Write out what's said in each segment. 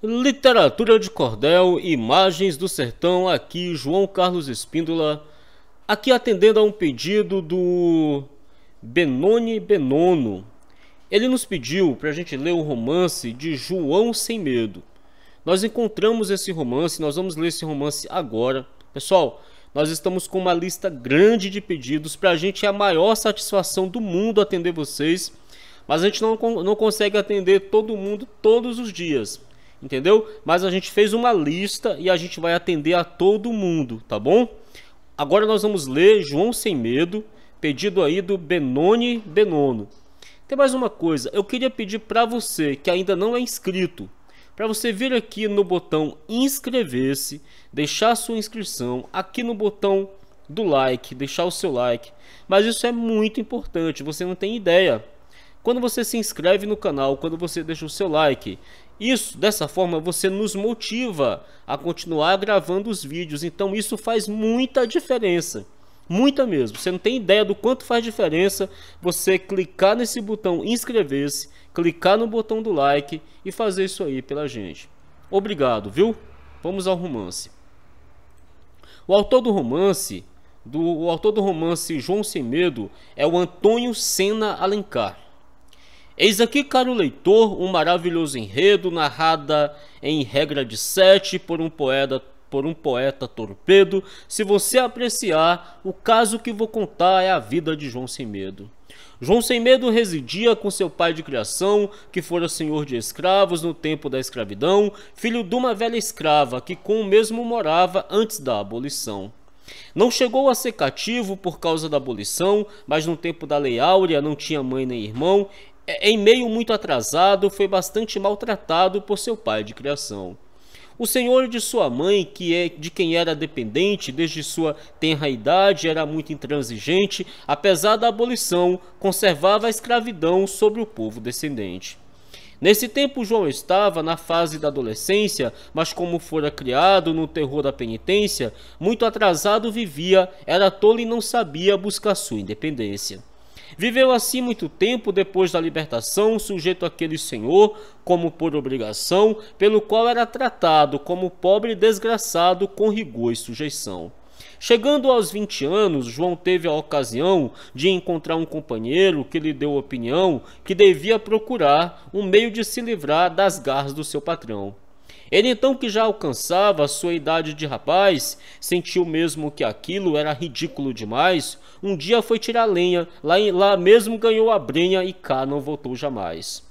Literatura de cordel, imagens do sertão, aqui João Carlos Espíndola, aqui atendendo a um pedido do Benoni Benono. Ele nos pediu para a gente ler o romance de João Sem Medo. Nós encontramos esse romance, nós vamos ler esse romance agora. Pessoal, nós estamos com uma lista grande de pedidos, para a gente é a maior satisfação do mundo atender vocês, mas a gente não, não consegue atender todo mundo todos os dias entendeu? Mas a gente fez uma lista e a gente vai atender a todo mundo, tá bom? Agora nós vamos ler João Sem Medo, pedido aí do Benoni Benono. Tem mais uma coisa, eu queria pedir para você que ainda não é inscrito, para você vir aqui no botão inscrever-se, deixar sua inscrição, aqui no botão do like, deixar o seu like. Mas isso é muito importante, você não tem ideia. Quando você se inscreve no canal, quando você deixa o seu like, isso, dessa forma, você nos motiva a continuar gravando os vídeos. Então, isso faz muita diferença. Muita mesmo. Você não tem ideia do quanto faz diferença você clicar nesse botão inscrever-se, clicar no botão do like e fazer isso aí pela gente. Obrigado, viu? Vamos ao romance. O autor do romance, do, o autor do romance João Sem Medo é o Antônio Sena Alencar. Eis aqui, caro leitor, um maravilhoso enredo narrada em regra de sete por um poeta por um poeta torpedo. Se você apreciar, o caso que vou contar é a vida de João Sem Medo. João Sem Medo residia com seu pai de criação, que fora senhor de escravos no tempo da escravidão, filho de uma velha escrava que com o mesmo morava antes da abolição. Não chegou a ser cativo por causa da abolição, mas no tempo da Lei Áurea não tinha mãe nem irmão é, em meio muito atrasado, foi bastante maltratado por seu pai de criação. O senhor de sua mãe, que é de quem era dependente desde sua tenra idade, era muito intransigente, apesar da abolição, conservava a escravidão sobre o povo descendente. Nesse tempo, João estava na fase da adolescência, mas como fora criado no terror da penitência, muito atrasado vivia, era tolo e não sabia buscar sua independência. Viveu assim muito tempo depois da libertação, sujeito àquele senhor, como por obrigação, pelo qual era tratado como pobre desgraçado com rigor e sujeição. Chegando aos 20 anos, João teve a ocasião de encontrar um companheiro que lhe deu opinião que devia procurar um meio de se livrar das garras do seu patrão. Ele então que já alcançava a sua idade de rapaz, sentiu mesmo que aquilo era ridículo demais, um dia foi tirar lenha, lá, em, lá mesmo ganhou a brenha e cá não voltou jamais.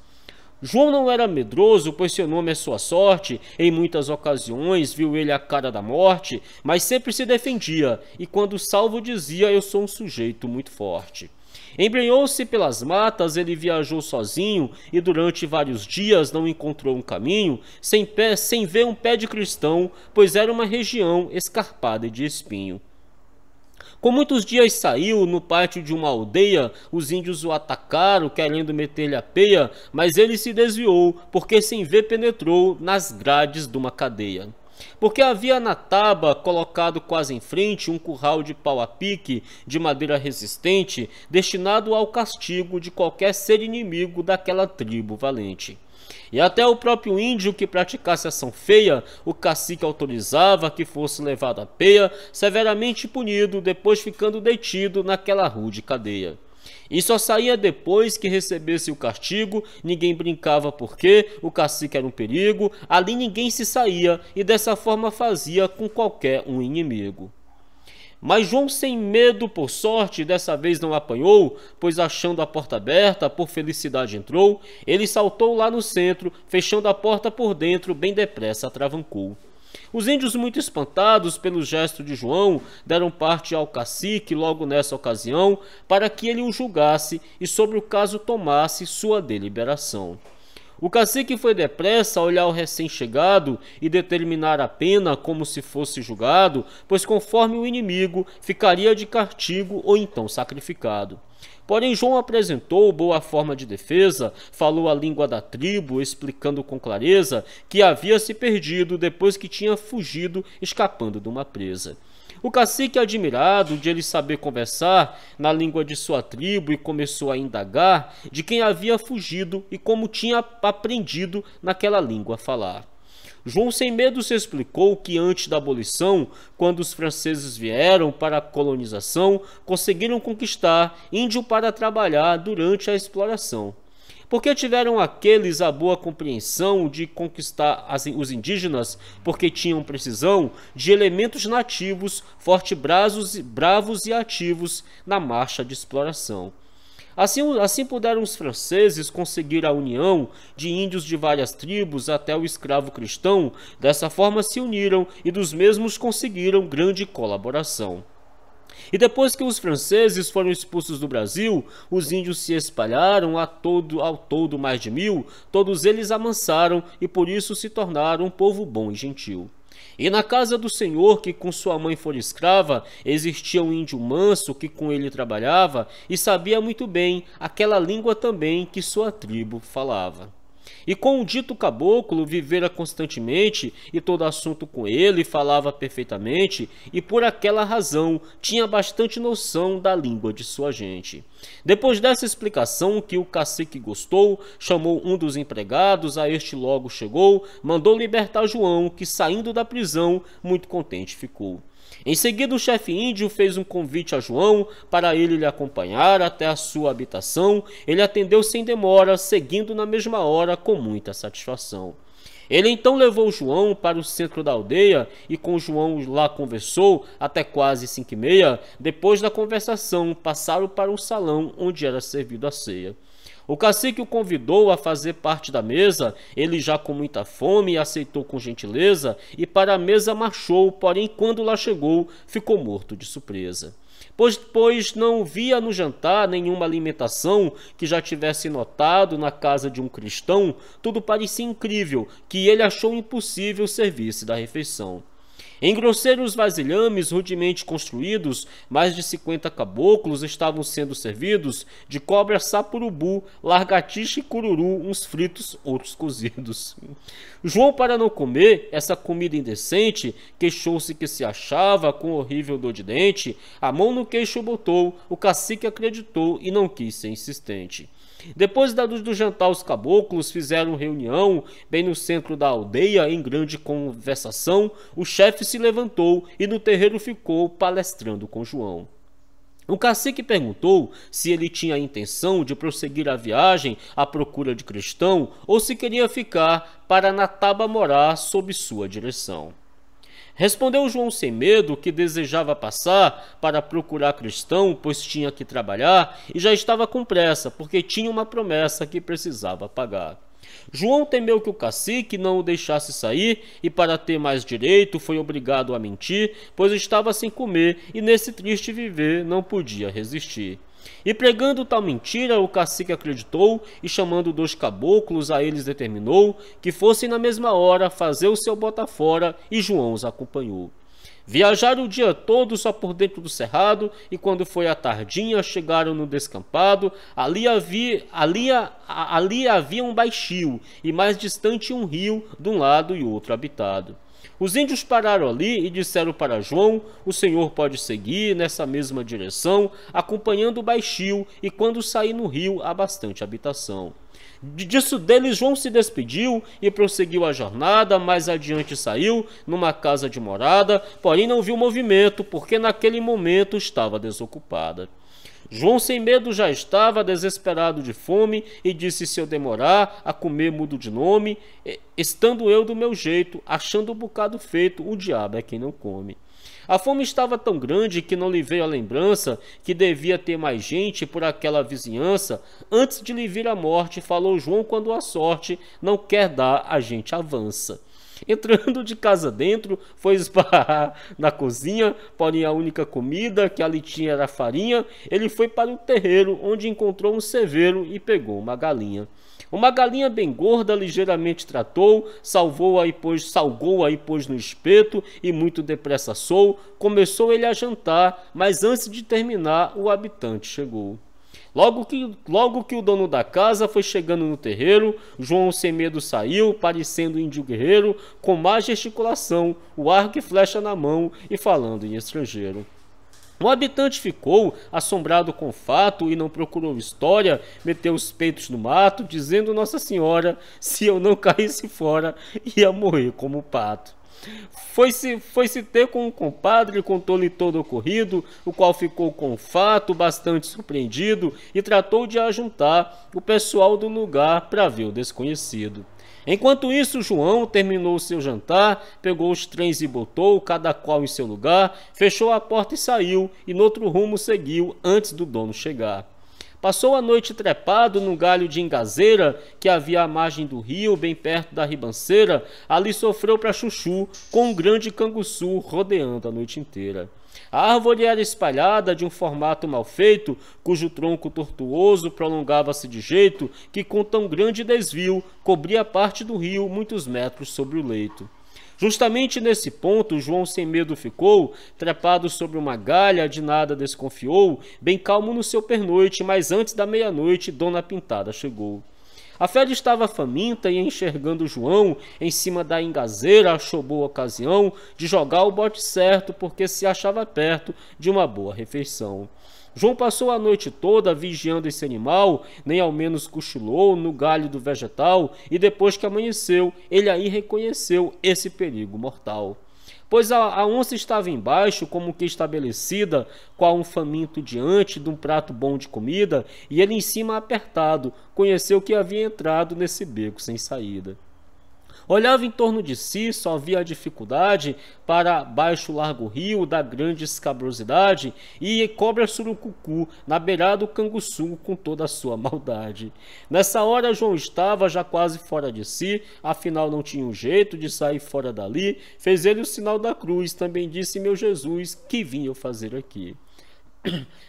João não era medroso, pois seu nome é sua sorte. Em muitas ocasiões viu ele a cara da morte, mas sempre se defendia, e quando salvo dizia: Eu sou um sujeito muito forte. Embrenhou-se pelas matas, ele viajou sozinho e durante vários dias não encontrou um caminho, sem, pé, sem ver um pé de cristão, pois era uma região escarpada de espinho. Com muitos dias saiu no pátio de uma aldeia, os índios o atacaram, querendo meter-lhe a peia, mas ele se desviou, porque sem ver penetrou nas grades de uma cadeia porque havia na taba colocado quase em frente um curral de pau a pique de madeira resistente, destinado ao castigo de qualquer ser inimigo daquela tribo valente. E até o próprio índio que praticasse ação feia, o cacique autorizava que fosse levado à peia, severamente punido, depois ficando detido naquela rude cadeia. E só saía depois que recebesse o castigo, ninguém brincava porque o cacique era um perigo, ali ninguém se saía e dessa forma fazia com qualquer um inimigo. Mas João, sem medo, por sorte, dessa vez não apanhou, pois achando a porta aberta, por felicidade entrou. Ele saltou lá no centro, fechando a porta por dentro, bem depressa atravancou. Os índios, muito espantados pelo gesto de João, deram parte ao cacique logo nessa ocasião para que ele o julgasse e sobre o caso tomasse sua deliberação. O cacique foi depressa a olhar o recém-chegado e determinar a pena como se fosse julgado, pois conforme o inimigo, ficaria de castigo ou então sacrificado. Porém, João apresentou boa forma de defesa, falou a língua da tribo, explicando com clareza que havia se perdido depois que tinha fugido, escapando de uma presa. O cacique, é admirado de ele saber conversar na língua de sua tribo, e começou a indagar de quem havia fugido e como tinha aprendido naquela língua a falar. João sem medo se explicou que antes da abolição, quando os franceses vieram para a colonização, conseguiram conquistar índio para trabalhar durante a exploração. Porque tiveram aqueles a boa compreensão de conquistar as, os indígenas, porque tinham precisão de elementos nativos, forte braços, bravos e ativos na marcha de exploração. Assim, assim puderam os franceses conseguir a união de índios de várias tribos até o escravo cristão, dessa forma se uniram e dos mesmos conseguiram grande colaboração. E depois que os franceses foram expulsos do Brasil, os índios se espalharam a todo, ao todo mais de mil, todos eles amansaram e por isso se tornaram um povo bom e gentil. E na casa do senhor que com sua mãe fora escrava, existia um índio manso que com ele trabalhava e sabia muito bem aquela língua também que sua tribo falava. E com o dito caboclo vivera constantemente, e todo assunto com ele falava perfeitamente, e por aquela razão tinha bastante noção da língua de sua gente. Depois dessa explicação que o cacique gostou, chamou um dos empregados, a este logo chegou, mandou libertar João, que saindo da prisão, muito contente ficou. Em seguida, o chefe índio fez um convite a João para ele lhe acompanhar até a sua habitação. Ele atendeu sem demora, seguindo na mesma hora com muita satisfação. Ele então levou João para o centro da aldeia e com João lá conversou até quase cinco e meia. Depois da conversação, passaram para o salão onde era servido a ceia. O cacique o convidou a fazer parte da mesa, ele já com muita fome aceitou com gentileza e para a mesa marchou, porém quando lá chegou, ficou morto de surpresa. Pois, pois não via no jantar nenhuma alimentação que já tivesse notado na casa de um cristão, tudo parecia incrível, que ele achou impossível servir-se da refeição. Em grosseiros vasilhames rudemente construídos, mais de 50 caboclos estavam sendo servidos de cobra sapurubu, largatixa e cururu, uns fritos, outros cozidos. João, para não comer essa comida indecente, queixou-se que se achava com horrível dor de dente, a mão no queixo botou, o cacique acreditou e não quis ser insistente. Depois da luz do jantar, os caboclos fizeram reunião bem no centro da aldeia, em grande conversação. O chefe se levantou e no terreiro ficou palestrando com João. O cacique perguntou se ele tinha a intenção de prosseguir a viagem à procura de Cristão ou se queria ficar para Nataba morar sob sua direção. Respondeu João sem medo que desejava passar para procurar cristão, pois tinha que trabalhar e já estava com pressa, porque tinha uma promessa que precisava pagar. João temeu que o cacique não o deixasse sair e, para ter mais direito, foi obrigado a mentir, pois estava sem comer e, nesse triste viver, não podia resistir. E pregando tal mentira, o cacique acreditou e chamando dois caboclos a eles determinou que fossem na mesma hora fazer o seu bota fora e João os acompanhou. Viajaram o dia todo só por dentro do cerrado e quando foi a tardinha chegaram no descampado. Ali havia, ali, ali havia um baixio e mais distante um rio de um lado e outro habitado. Os índios pararam ali e disseram para João: O senhor pode seguir nessa mesma direção, acompanhando o baixio, e quando sair no rio há bastante habitação. Disso deles, João se despediu e prosseguiu a jornada. Mais adiante saiu numa casa de morada, porém não viu movimento, porque naquele momento estava desocupada. João sem medo já estava desesperado de fome e disse: Se eu demorar a comer, mudo de nome, estando eu do meu jeito, achando o bocado feito, o diabo é quem não come. A fome estava tão grande que não lhe veio a lembrança que devia ter mais gente por aquela vizinhança. Antes de lhe vir a morte, falou João quando a sorte não quer dar, a gente avança. Entrando de casa dentro, foi esbarrar na cozinha, porém a única comida que ali tinha era farinha. Ele foi para o terreiro, onde encontrou um cerveiro e pegou uma galinha. Uma galinha bem gorda ligeiramente tratou, salvou-a e pôs, salgou-a e pôs no espeto e muito depressa assou. Começou ele a jantar, mas antes de terminar, o habitante chegou. Logo que, logo que o dono da casa foi chegando no terreiro, João sem medo saiu, parecendo índio guerreiro, com má gesticulação, o arco e flecha na mão e falando em estrangeiro. O habitante ficou assombrado com o fato e não procurou história, meteu os peitos no mato, dizendo Nossa Senhora, se eu não caísse fora, ia morrer como pato. Foi-se foi -se ter com um compadre, contou-lhe todo o ocorrido, o qual ficou com o fato bastante surpreendido e tratou de ajuntar o pessoal do lugar para ver o desconhecido. Enquanto isso, João terminou seu jantar, pegou os trens e botou, cada qual em seu lugar, fechou a porta e saiu, e noutro rumo seguiu antes do dono chegar. Passou a noite trepado num galho de engazeira que havia à margem do rio, bem perto da ribanceira. Ali sofreu para chuchu com um grande canguçu rodeando a noite inteira. A árvore era espalhada de um formato mal feito, cujo tronco tortuoso prolongava-se de jeito que, com tão grande desvio, cobria parte do rio muitos metros sobre o leito. Justamente nesse ponto, João sem medo ficou, trepado sobre uma galha, de nada desconfiou, bem calmo no seu pernoite, mas antes da meia-noite, Dona Pintada chegou. A fera estava faminta e, enxergando João em cima da engazeira, achou boa ocasião de jogar o bote certo, porque se achava perto de uma boa refeição. João passou a noite toda vigiando esse animal, nem ao menos cochilou no galho do vegetal, e depois que amanheceu, ele aí reconheceu esse perigo mortal. Pois a, a onça estava embaixo, como que estabelecida, qual um faminto diante de um prato bom de comida, e ele em cima apertado, conheceu que havia entrado nesse beco sem saída. Olhava em torno de si, só via a dificuldade para baixo largo rio da grande escabrosidade e cobra surucucu na beirada do canguçu com toda a sua maldade. Nessa hora João estava já quase fora de si, afinal não tinha um jeito de sair fora dali, fez ele o sinal da cruz, também disse meu Jesus, que vim eu fazer aqui?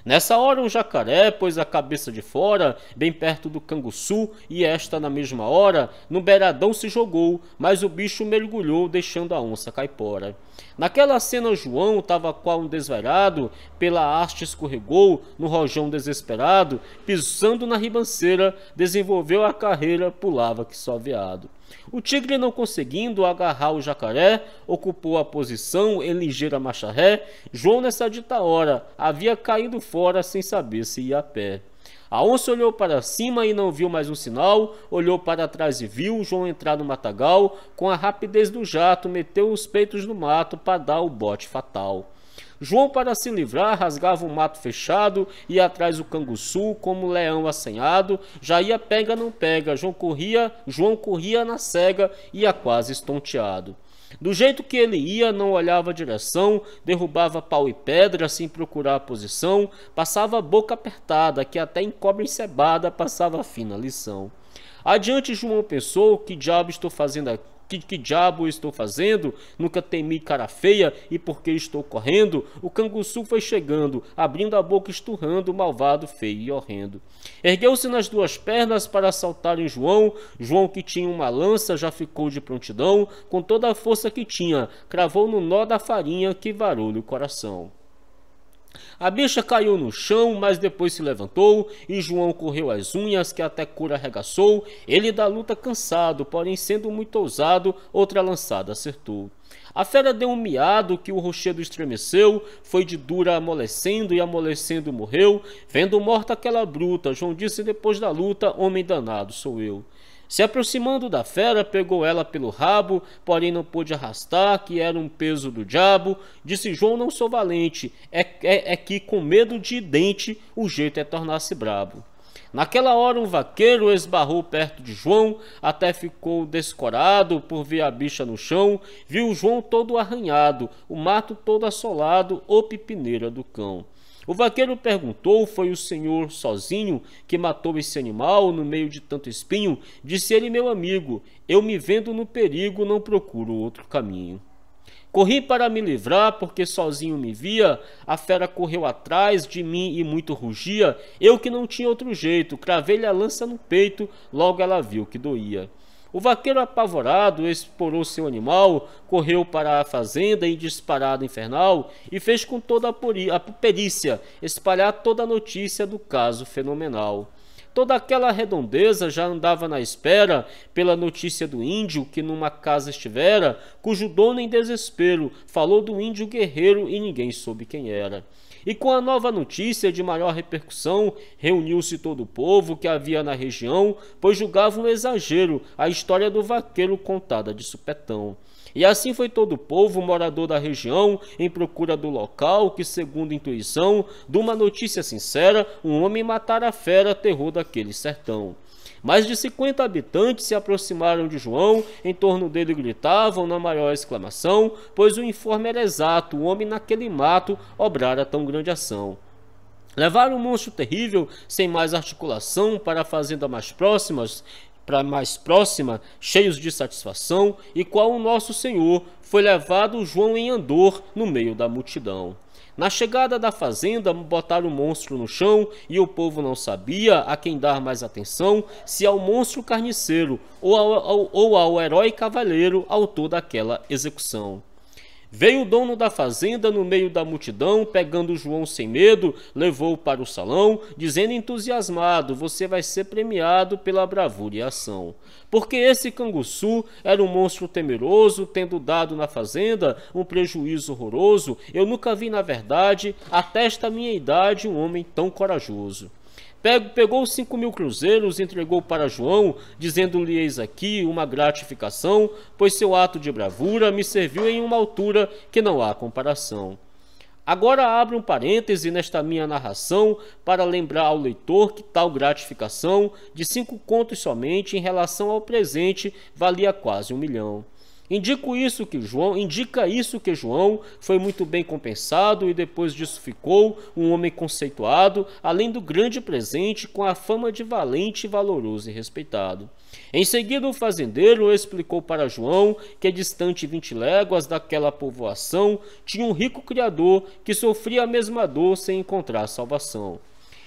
Nessa hora, um jacaré pôs a cabeça de fora, bem perto do canguçu, e esta, na mesma hora, no beiradão se jogou, mas o bicho mergulhou, deixando a onça caipora. Naquela cena, João estava qual um desvairado, pela haste escorregou, no rojão desesperado, pisando na ribanceira, desenvolveu a carreira, pulava que só veado. O tigre, não conseguindo agarrar o jacaré, ocupou a posição em ligeira marcha ré. João, nessa dita hora, havia caído fora sem saber se ia a pé. A onça olhou para cima e não viu mais um sinal, olhou para trás e viu João entrar no matagal. Com a rapidez do jato, meteu os peitos no mato para dar o bote fatal. João, para se livrar, rasgava o mato fechado, ia atrás o canguçu, como leão assanhado. Já ia pega, não pega. João corria, João corria na cega, ia quase estonteado. Do jeito que ele ia, não olhava a direção, derrubava pau e pedra sem procurar a posição, passava a boca apertada, que até em cobra encebada passava a fina lição. Adiante João pensou, que diabo estou fazendo aqui? que, que diabo estou fazendo? Nunca temi cara feia e por que estou correndo? O canguçu foi chegando, abrindo a boca esturrando, malvado, feio e horrendo. Ergueu-se nas duas pernas para assaltar em João. João, que tinha uma lança, já ficou de prontidão, com toda a força que tinha, cravou no nó da farinha que varou-lhe o coração. A bicha caiu no chão, mas depois se levantou e João correu as unhas que até cura arregaçou. Ele da luta cansado, porém sendo muito ousado, outra lançada acertou. A fera deu um miado que o rochedo estremeceu, foi de dura amolecendo e amolecendo morreu. Vendo morta aquela bruta, João disse depois da luta: Homem danado sou eu. Se aproximando da fera, pegou ela pelo rabo, porém não pôde arrastar, que era um peso do diabo. Disse João: Não sou valente, é, é, é que com medo de dente o jeito é tornar-se brabo. Naquela hora, um vaqueiro esbarrou perto de João, até ficou descorado por ver a bicha no chão. Viu João todo arranhado, o mato todo assolado, o pipineira do cão. O vaqueiro perguntou: Foi o senhor sozinho que matou esse animal no meio de tanto espinho? Disse ele, meu amigo: Eu me vendo no perigo, não procuro outro caminho. Corri para me livrar, porque sozinho me via. A fera correu atrás de mim e muito rugia. Eu que não tinha outro jeito, cravei-lhe a lança no peito, logo ela viu que doía. O vaqueiro apavorado explorou seu animal, correu para a fazenda em disparado infernal e fez com toda a perícia espalhar toda a notícia do caso fenomenal. Toda aquela redondeza já andava na espera pela notícia do índio que numa casa estivera, cujo dono em desespero falou do índio guerreiro e ninguém soube quem era. E com a nova notícia de maior repercussão, reuniu-se todo o povo que havia na região, pois julgava um exagero a história do vaqueiro contada de supetão. E assim foi todo o povo morador da região em procura do local que, segundo intuição, de uma notícia sincera, um homem matara a fera terror daquele sertão. Mais de 50 habitantes se aproximaram de João, em torno dele gritavam na maior exclamação, pois o informe era exato: o homem naquele mato obrara tão grande ação. Levaram o monstro terrível, sem mais articulação, para a fazenda mais para mais próxima, cheios de satisfação, e qual o nosso Senhor foi levado João em Andor no meio da multidão. Na chegada da fazenda, botaram o monstro no chão e o povo não sabia a quem dar mais atenção, se ao monstro carniceiro ou ao, ao, ou ao herói cavaleiro autor daquela execução. Veio o dono da fazenda no meio da multidão, pegando João sem medo, levou-o para o salão, dizendo entusiasmado: Você vai ser premiado pela bravura e ação. Porque esse canguçu era um monstro temeroso, tendo dado na fazenda um prejuízo horroroso. Eu nunca vi, na verdade, até esta minha idade, um homem tão corajoso. Pegou os cinco mil cruzeiros, entregou para João, dizendo-lhe: Eis aqui uma gratificação, pois seu ato de bravura me serviu em uma altura que não há comparação. Agora abre um parêntese nesta minha narração para lembrar ao leitor que tal gratificação, de cinco contos somente em relação ao presente, valia quase um milhão. Indico isso que João, indica isso que João foi muito bem compensado e depois disso ficou um homem conceituado, além do grande presente com a fama de valente, valoroso e respeitado. Em seguida, o fazendeiro explicou para João que, distante 20 léguas daquela povoação, tinha um rico criador que sofria a mesma dor sem encontrar salvação.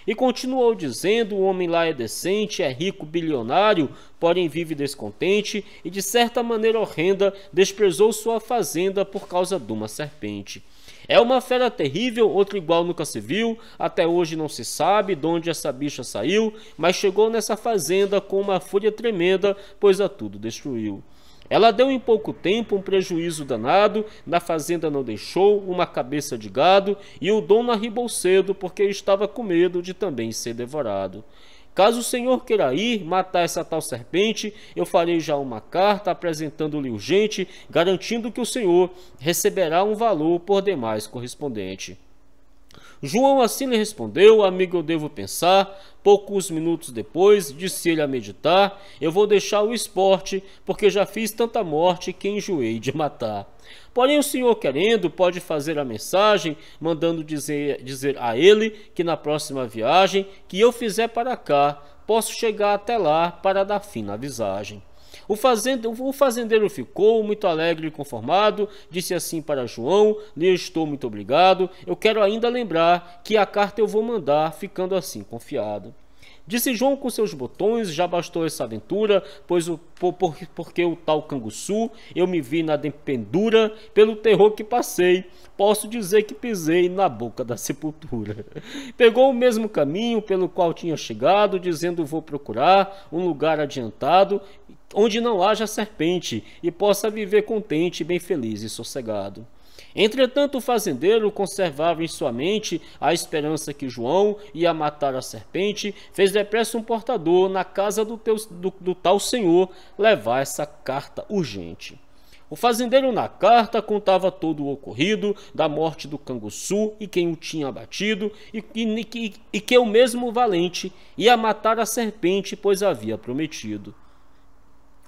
E continuou dizendo: o homem lá é decente, é rico, bilionário, porém vive descontente e de certa maneira horrenda desprezou sua fazenda por causa de uma serpente. É uma fera terrível, outro igual nunca se viu. Até hoje não se sabe de onde essa bicha saiu, mas chegou nessa fazenda com uma fúria tremenda, pois a tudo destruiu. Ela deu em pouco tempo um prejuízo danado, na fazenda não deixou, uma cabeça de gado, e o dono arribou cedo porque estava com medo de também ser devorado. Caso o senhor queira ir matar essa tal serpente, eu farei já uma carta apresentando-lhe urgente, garantindo que o senhor receberá um valor por demais correspondente. João assim lhe respondeu: Amigo, eu devo pensar. Poucos minutos depois, disse ele a meditar: Eu vou deixar o esporte, porque já fiz tanta morte que enjoei de matar. Porém, o senhor querendo pode fazer a mensagem, mandando dizer, dizer a ele que na próxima viagem que eu fizer para cá, posso chegar até lá para dar fim na visagem. O, fazende, o fazendeiro ficou muito alegre e conformado, disse assim para João: Lhe estou muito obrigado. Eu quero ainda lembrar que a carta eu vou mandar, ficando assim confiado. Disse João com seus botões, já bastou essa aventura, pois o, por, porque o tal canguçu, eu me vi na dependura, pelo terror que passei, posso dizer que pisei na boca da sepultura. Pegou o mesmo caminho pelo qual tinha chegado, dizendo vou procurar um lugar adiantado, onde não haja serpente, e possa viver contente, bem feliz e sossegado. Entretanto, o fazendeiro conservava em sua mente a esperança que João ia matar a serpente, fez depressa um portador na casa do, teu, do, do tal senhor levar essa carta urgente. O fazendeiro na carta contava todo o ocorrido da morte do canguçu e quem o tinha abatido, e, e, e, e que o mesmo valente ia matar a serpente, pois havia prometido.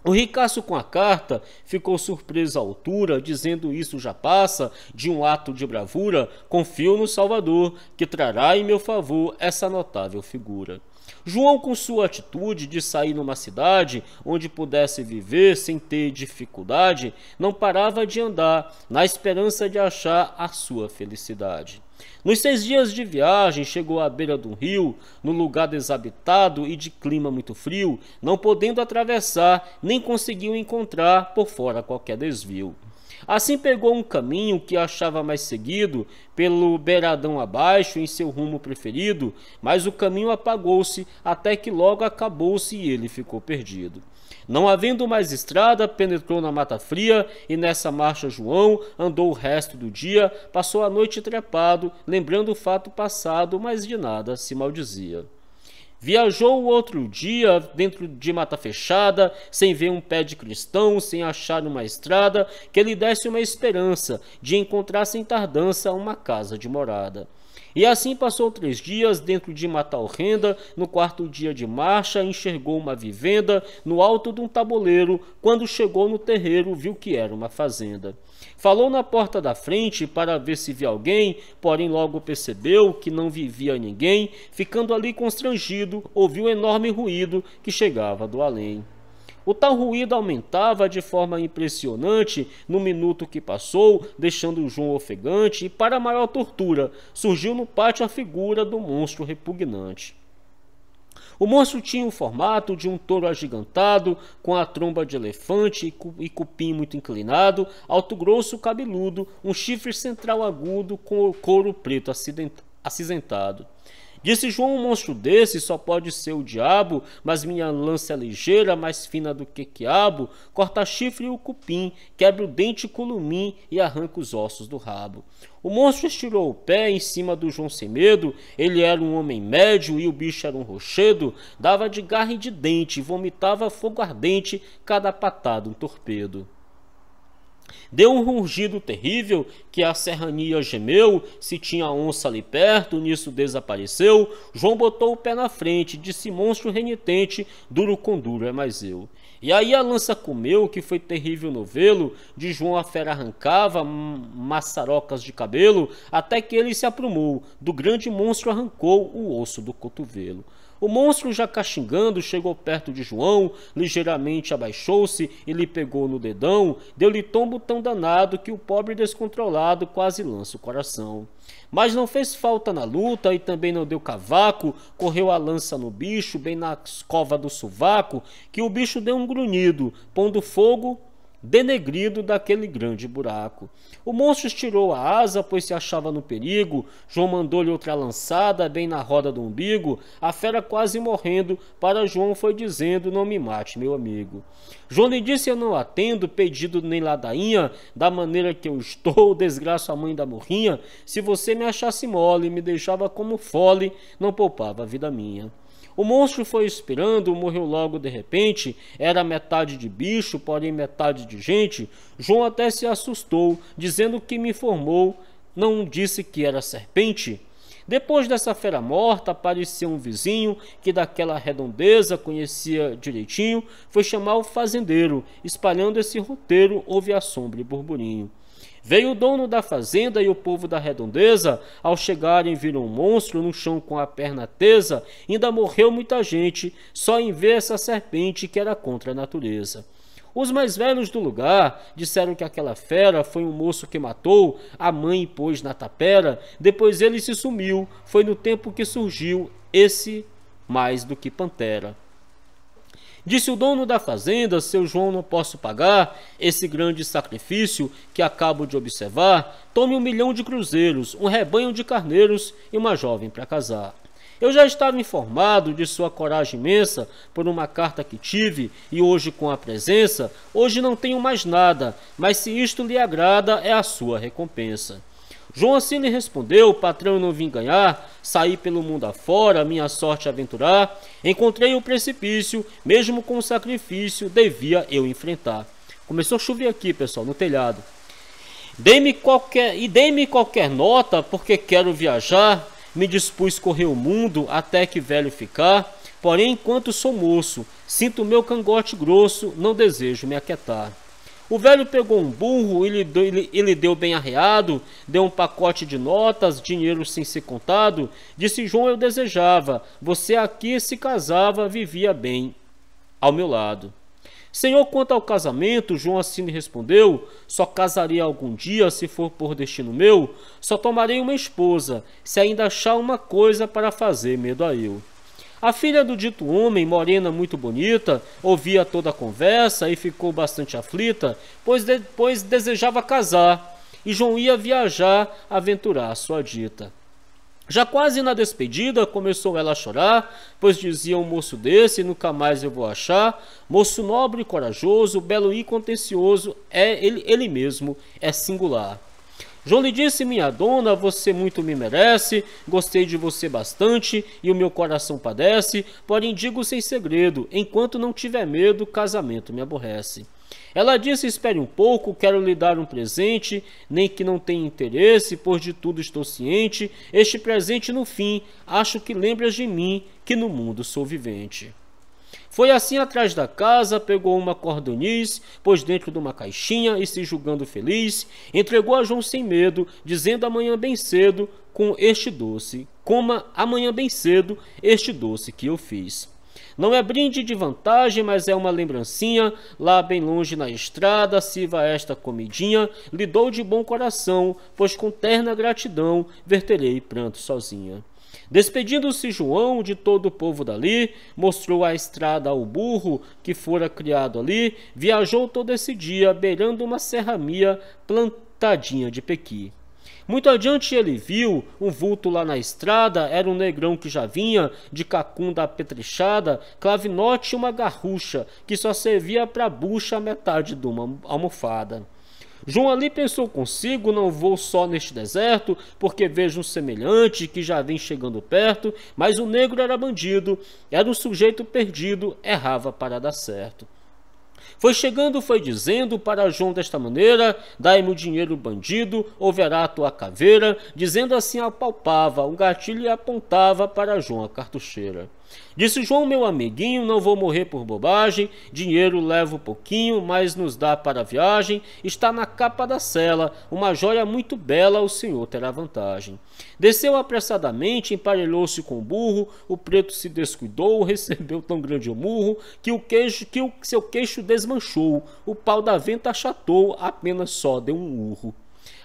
O Ricasso com a carta ficou surpreso à altura, dizendo isso já passa de um ato de bravura, confio no Salvador, que trará em meu favor essa notável figura. João, com sua atitude de sair numa cidade onde pudesse viver sem ter dificuldade, não parava de andar, na esperança de achar a sua felicidade. Nos seis dias de viagem, chegou à beira de um rio, num lugar desabitado e de clima muito frio, não podendo atravessar, nem conseguiu encontrar por fora qualquer desvio. Assim pegou um caminho que achava mais seguido, pelo beiradão abaixo, em seu rumo preferido, mas o caminho apagou-se, até que logo acabou-se e ele ficou perdido. Não havendo mais estrada, penetrou na Mata Fria e nessa marcha João andou o resto do dia, passou a noite trepado, lembrando o fato passado, mas de nada se maldizia. Viajou o outro dia dentro de mata fechada, sem ver um pé de cristão, sem achar uma estrada que lhe desse uma esperança de encontrar sem tardança uma casa de morada. E assim passou três dias dentro de tal Renda. No quarto dia de marcha, enxergou uma vivenda no alto de um tabuleiro. Quando chegou no terreiro, viu que era uma fazenda. Falou na porta da frente para ver se via alguém, porém logo percebeu que não vivia ninguém. Ficando ali constrangido, ouviu um enorme ruído que chegava do além. O tal ruído aumentava de forma impressionante no minuto que passou, deixando o João ofegante, e para maior tortura, surgiu no pátio a figura do monstro repugnante. O monstro tinha o formato de um touro agigantado, com a tromba de elefante e cupim muito inclinado, alto grosso cabeludo, um chifre central agudo com o couro preto acinzentado. Disse João: Um monstro desse só pode ser o diabo, mas minha lança é ligeira, mais fina do que quiabo. Corta chifre e o cupim, quebra o dente columim e arranca os ossos do rabo. O monstro estirou o pé em cima do João sem medo. Ele era um homem médio e o bicho era um rochedo. Dava de garra e de dente, vomitava fogo ardente, cada patada um torpedo. Deu um rugido terrível que a serrania gemeu, se tinha onça ali perto, nisso desapareceu. João botou o pé na frente, disse monstro renitente, duro com duro é mais eu. E aí a lança comeu, que foi terrível novelo, de João a fera arrancava maçarocas de cabelo, até que ele se aprumou, do grande monstro arrancou o osso do cotovelo. O monstro, já caxingando, chegou perto de João, ligeiramente abaixou-se e lhe pegou no dedão, deu-lhe tombo tão danado que o pobre descontrolado quase lança o coração. Mas não fez falta na luta e também não deu cavaco, correu a lança no bicho, bem na escova do sovaco, que o bicho deu um grunhido, pondo fogo denegrido daquele grande buraco. O monstro estirou a asa, pois se achava no perigo. João mandou-lhe outra lançada, bem na roda do umbigo. A fera quase morrendo, para João foi dizendo: Não me mate, meu amigo. João lhe disse: Eu não atendo pedido nem ladainha, da maneira que eu estou, desgraça a mãe da morrinha. Se você me achasse mole, me deixava como fole, não poupava a vida minha. O monstro foi expirando, morreu logo de repente. Era metade de bicho, porém metade de gente. João até se assustou, dizendo que me informou, não disse que era serpente. Depois dessa fera morta, apareceu um vizinho que daquela redondeza conhecia direitinho, foi chamar o fazendeiro, espalhando esse roteiro, houve assombro e burburinho. Veio o dono da fazenda e o povo da redondeza. Ao chegarem, viram um monstro no chão com a perna tesa. Ainda morreu muita gente só em ver essa serpente que era contra a natureza. Os mais velhos do lugar disseram que aquela fera foi um moço que matou, a mãe pôs na tapera, depois ele se sumiu, foi no tempo que surgiu esse mais do que pantera. Disse o dono da fazenda: Seu João, não posso pagar esse grande sacrifício que acabo de observar. Tome um milhão de cruzeiros, um rebanho de carneiros e uma jovem para casar. Eu já estava informado de sua coragem imensa por uma carta que tive e hoje com a presença, hoje não tenho mais nada, mas se isto lhe agrada é a sua recompensa. João Assine lhe respondeu: Patrão, não vim ganhar, saí pelo mundo afora, minha sorte é aventurar. Encontrei o precipício, mesmo com o sacrifício, devia eu enfrentar. Começou a chover aqui, pessoal, no telhado. Dei-me qualquer, e dei-me qualquer nota, porque quero viajar. Me dispus correr o mundo até que velho ficar. Porém, enquanto sou moço, sinto meu cangote grosso, não desejo me aquietar. O velho pegou um burro, ele deu, ele, ele deu bem arreado, deu um pacote de notas, dinheiro sem ser contado. Disse João: Eu desejava, você aqui se casava, vivia bem ao meu lado. Senhor, quanto ao casamento, João assim lhe respondeu: Só casaria algum dia, se for por destino meu, só tomarei uma esposa, se ainda achar uma coisa para fazer, medo a eu. A filha do dito homem, morena muito bonita, ouvia toda a conversa e ficou bastante aflita, pois, depois desejava casar, e João ia viajar aventurar sua dita. Já quase na despedida, começou ela a chorar, pois dizia um moço desse, nunca mais eu vou achar, moço nobre e corajoso, belo e contencioso, é ele, ele mesmo, é singular. João lhe disse: Minha dona, você muito me merece, gostei de você bastante e o meu coração padece, porém digo sem segredo: enquanto não tiver medo, casamento me aborrece. Ela disse: Espere um pouco, quero lhe dar um presente, nem que não tenha interesse, pois de tudo estou ciente. Este presente, no fim, acho que lembras de mim, que no mundo sou vivente. Foi assim atrás da casa, pegou uma cordoniz, pôs dentro de uma caixinha e se julgando feliz, entregou a João sem medo, dizendo amanhã bem cedo com este doce, coma amanhã bem cedo este doce que eu fiz. Não é brinde de vantagem, mas é uma lembrancinha. Lá bem longe na estrada, sirva esta comidinha. Lhe dou de bom coração, pois com terna gratidão verterei pranto sozinha. Despedindo-se João de todo o povo dali, mostrou a estrada ao burro que fora criado ali, viajou todo esse dia, beirando uma serramia plantadinha de pequi. Muito adiante ele viu um vulto lá na estrada, era um negrão que já vinha, de cacunda apetrechada, clavinote e uma garrucha, que só servia para bucha a metade de uma almofada. João ali pensou consigo: não vou só neste deserto, porque vejo um semelhante que já vem chegando perto. Mas o negro era bandido, era um sujeito perdido, errava para dar certo. Foi chegando, foi dizendo para João desta maneira: Dai-me o dinheiro, bandido, ouverá a tua caveira. Dizendo assim, apalpava um gatilho e apontava para João a cartucheira. Disse João, meu amiguinho, não vou morrer por bobagem, dinheiro levo pouquinho, mas nos dá para a viagem, está na capa da cela, uma joia muito bela, o senhor terá vantagem. Desceu apressadamente, emparelhou-se com o burro, o preto se descuidou, recebeu tão grande o murro, que o queixo, que o seu queixo desmanchou, o pau da venta achatou, apenas só deu um urro.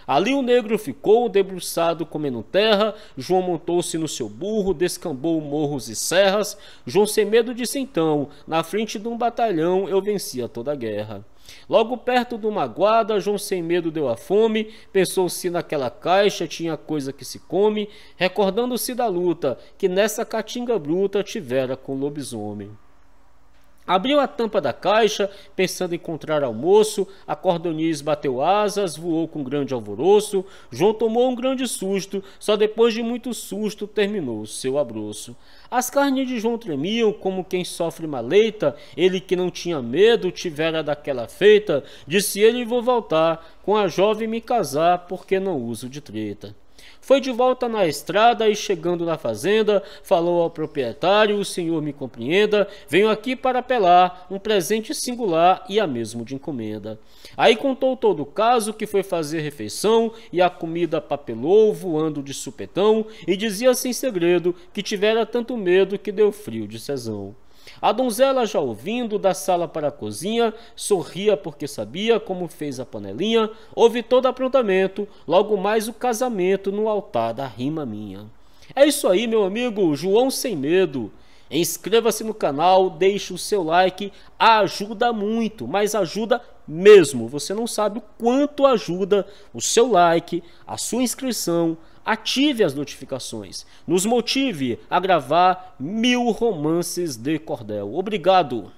Ali o negro ficou debruçado comendo terra, João montou-se no seu burro, descambou morros e serras. João sem medo disse então: Na frente de um batalhão eu vencia toda a guerra. Logo perto de uma guarda, João sem medo deu a fome, pensou-se naquela caixa tinha coisa que se come, recordando-se da luta que nessa caatinga bruta tivera com o lobisomem. Abriu a tampa da caixa, pensando em encontrar almoço, a cordoniz bateu asas, voou com grande alvoroço. João tomou um grande susto, só depois de muito susto terminou o seu abroço. As carnes de João tremiam como quem sofre maleita, ele que não tinha medo tivera daquela feita, disse ele vou voltar, com a jovem me casar porque não uso de treta. Foi de volta na estrada e chegando na fazenda, falou ao proprietário: O senhor me compreenda, venho aqui para apelar, um presente singular e a mesmo de encomenda. Aí contou todo o caso que foi fazer refeição e a comida papelou voando de supetão e dizia sem segredo que tivera tanto medo que deu frio de sezão. A donzela, já ouvindo, da sala para a cozinha, sorria porque sabia como fez a panelinha, houve todo aprontamento, logo mais o casamento no altar da rima minha. É isso aí, meu amigo João Sem Medo. Inscreva-se no canal, deixe o seu like, ajuda muito, mas ajuda mesmo. Você não sabe o quanto ajuda o seu like, a sua inscrição, ative as notificações. Nos motive a gravar mil romances de cordel. Obrigado!